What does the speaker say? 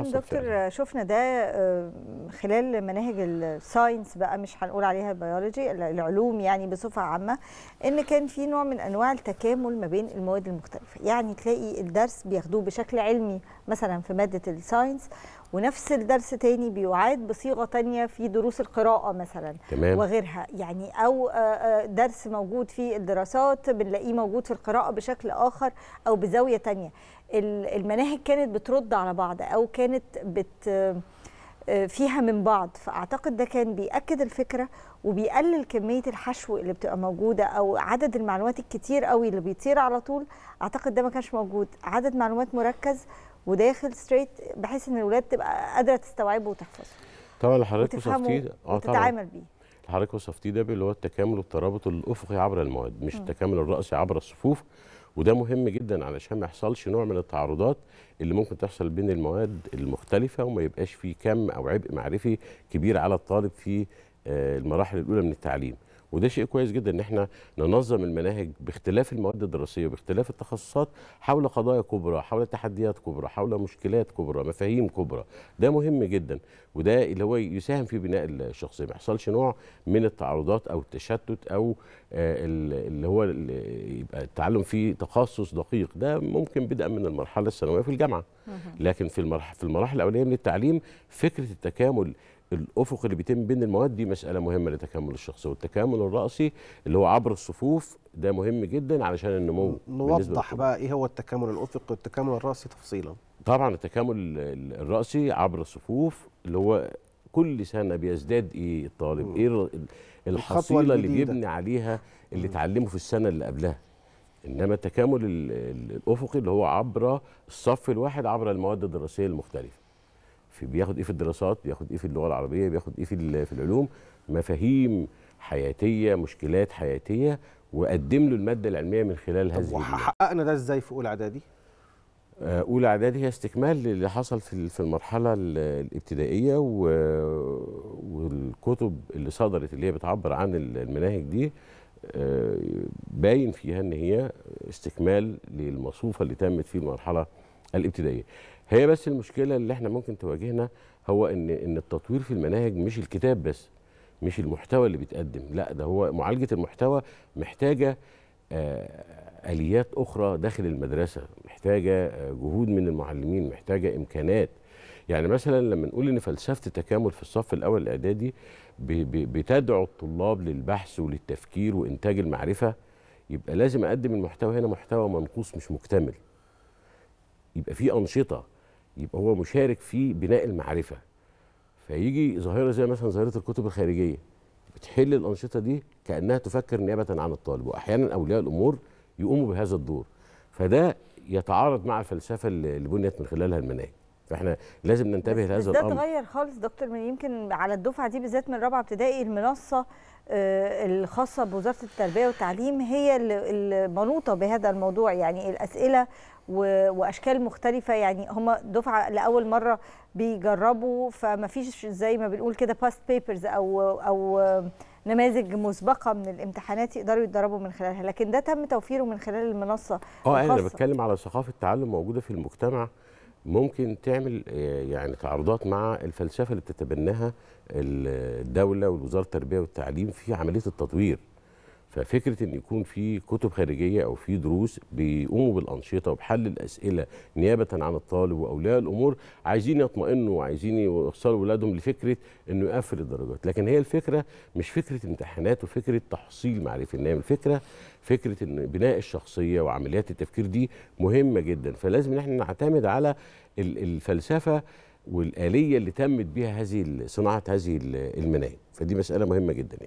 لكن دكتور فعلا. شفنا ده آه، خلال مناهج الساينس بقى مش هنقول عليها بيولوجي العلوم يعني بصفه عامه ان كان في نوع من انواع التكامل ما بين المواد المختلفه يعني تلاقي الدرس بياخدوه بشكل علمي مثلا في ماده الساينس ونفس الدرس تاني بيعاد بصيغه تانية في دروس القراءه مثلا تمام. وغيرها يعني او آه، آه، درس موجود في الدراسات بنلاقيه موجود في القراءه بشكل اخر او بزاويه تانية المناهج كانت بترد على بعض او كانت بت آه، فيها من بعض فاعتقد ده كان بياكد الفكره وبيقلل كميه الحشو اللي بتبقى موجوده او عدد المعلومات الكتير قوي اللي بيطير على طول اعتقد ده ما كانش موجود عدد معلومات مركز وداخل ستريت بحيث ان الاولاد تبقى قادره تستوعبه وتحفظه طبعا اللي حضرتك وصفتيه آه، تتعامل بيه حضرتك وصفتيه ده اللي هو التكامل والترابط الافقي عبر المواد مش م. التكامل الراسي عبر الصفوف وده مهم جدا علشان ما يحصلش نوع من التعارضات اللي ممكن تحصل بين المواد المختلفه وما يبقاش في كم او عبء معرفي كبير على الطالب في آه، المراحل الاولى من التعليم وده شيء كويس جدا ان احنا ننظم المناهج باختلاف المواد الدراسيه باختلاف التخصصات حول قضايا كبرى حول تحديات كبرى حول مشكلات كبرى مفاهيم كبرى ده مهم جدا وده اللي هو يساهم في بناء الشخصيه ما يحصلش نوع من التعارضات او التشتت او آه، اللي هو يبقى التعلم فيه تخصص دقيق ده ممكن بدءا من المرحله الثانويه في الجامعه لكن في المراحل الاوليه من التعليم فكره التكامل الافق اللي بيتم بين المواد دي مساله مهمه لتكامل الشخص والتكامل الراسي اللي هو عبر الصفوف ده مهم جدا علشان النمو نوضح بقى ايه هو التكامل الافقي والتكامل الراسي تفصيلا طبعا التكامل الراسي عبر الصفوف اللي هو كل سنه بيزداد ايه الطالب مم. ايه الحصيله اللي بيبني عليها اللي اتعلمه في السنه اللي قبلها انما التكامل الافقي اللي هو عبر الصف الواحد عبر المواد الدراسيه المختلفه في بياخد ايه في الدراسات بياخد ايه في اللغه العربيه بياخد ايه في في العلوم مفاهيم حياتيه مشكلات حياتيه وقدم له الماده العلميه من خلال هذه وحققنا ده ازاي في اولى اعدادي آه، اولى اعدادي هي استكمال للي حصل في في المرحله الابتدائيه والكتب اللي صدرت اللي هي بتعبر عن المناهج دي آه، باين فيها ان هي استكمال للمصفوفه اللي تمت في المرحله الابتدائيه هي بس المشكله اللي احنا ممكن تواجهنا هو ان ان التطوير في المناهج مش الكتاب بس مش المحتوى اللي بيتقدم لا ده هو معالجه المحتوى محتاجه آه، اليات اخرى داخل المدرسه محتاجه آه، جهود من المعلمين محتاجه امكانات يعني مثلا لما نقول ان فلسفه التكامل في الصف الاول الاعدادي بتدعو الطلاب للبحث وللتفكير وانتاج المعرفه يبقى لازم اقدم المحتوى هنا محتوى منقوص مش مكتمل يبقى في انشطه يبقى هو مشارك في بناء المعرفه فيجي ظاهره زي مثلا ظاهره الكتب الخارجيه بتحل الانشطه دي كانها تفكر نيابه عن الطالب واحيانا اولياء الامور يقوموا بهذا الدور فده يتعارض مع الفلسفه اللي بنيت من خلالها المناهج فاحنا لازم ننتبه لهذا الامر ده اتغير خالص دكتور من يمكن على الدفعه دي بالذات من رابعه ابتدائي المنصه آه، الخاصه بوزاره التربيه والتعليم هي المنوطه بهذا الموضوع يعني الاسئله واشكال مختلفه يعني هم دفعه لاول مره بيجربوا فما فيش زي ما بنقول كده باست بيبرز او او نماذج مسبقه من الامتحانات يقدروا يتدربوا من خلالها لكن ده تم توفيره من خلال المنصه اه انا بتكلم على ثقافه تعلم موجوده في المجتمع ممكن تعمل آه، يعني تعارضات مع الفلسفه اللي بتتبناها الدوله والوزاره التربيه والتعليم في عمليه التطوير ففكره ان يكون في كتب خارجيه او في دروس بيقوموا بالانشطه وبحل الاسئله نيابه عن الطالب واولياء الامور عايزين يطمئنوا وعايزين يوصلوا اولادهم لفكره انه يقفل الدرجات لكن هي الفكره مش فكره امتحانات وفكره تحصيل معرفي انما الفكره فكره ان بناء الشخصيه وعمليات التفكير دي مهمه جدا فلازم ان احنا نعتمد على الفلسفه والآلية اللي تمت بها هذه صناعة هذه المناهج فدي مسألة مهمة جدا يعني